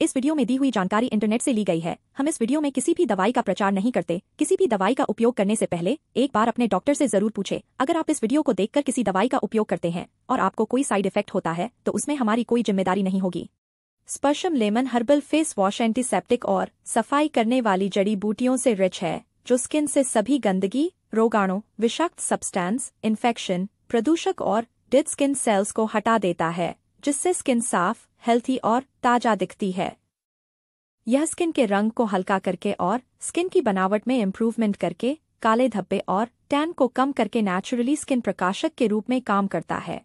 इस वीडियो में दी हुई जानकारी इंटरनेट से ली गई है हम इस वीडियो में किसी भी दवाई का प्रचार नहीं करते किसी भी दवाई का उपयोग करने से पहले एक बार अपने डॉक्टर से जरूर पूछे अगर आप इस वीडियो को देखकर किसी दवाई का उपयोग करते हैं और आपको कोई साइड इफेक्ट होता है तो उसमें हमारी कोई जिम्मेदारी नहीं होगी Sparsham lemon herbal face wash antiseptic और सफाई करने वाली जड़ी बूटियों से रिच है जो स्किन से सभी गंदगी रोगाणु विषाक्त सब्सटैंस इन्फेक्शन प्रदूषक और डेड स्किन सेल्स को हटा देता है जिससे स्किन साफ हेल्थी और ताजा दिखती है यह स्किन के रंग को हल्का करके और स्किन की बनावट में इम्प्रूवमेंट करके काले धब्बे और टैन को कम करके नेचुरली स्किन प्रकाशक के रूप में काम करता है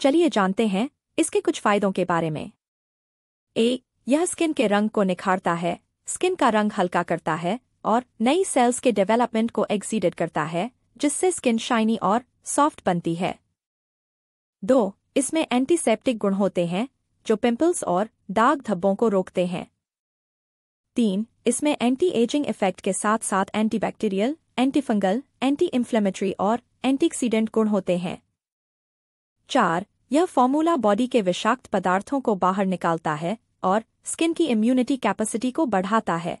चलिए जानते हैं इसके कुछ फायदों के बारे में ए यह स्किन के रंग को निखारता है स्किन का रंग हल्का करता है और नई सेल्स के डेवलपमेंट को एक्सीडेड करता है जिससे स्किन शाइनी और सॉफ्ट बनती है दो इसमें एंटीसेप्टिक गुण होते हैं जो पिंपल्स और दाग धब्बों को रोकते हैं तीन इसमें एंटी एजिंग इफेक्ट के साथ साथ एंटीबैक्टीरियल एंटीफंगल एंटी इन्फ्लेमेटरी और एंटीक्सीडेंट गुण होते हैं चार यह फॉर्मूला बॉडी के विषाक्त पदार्थों को बाहर निकालता है और स्किन की इम्यूनिटी कैपेसिटी को बढ़ाता है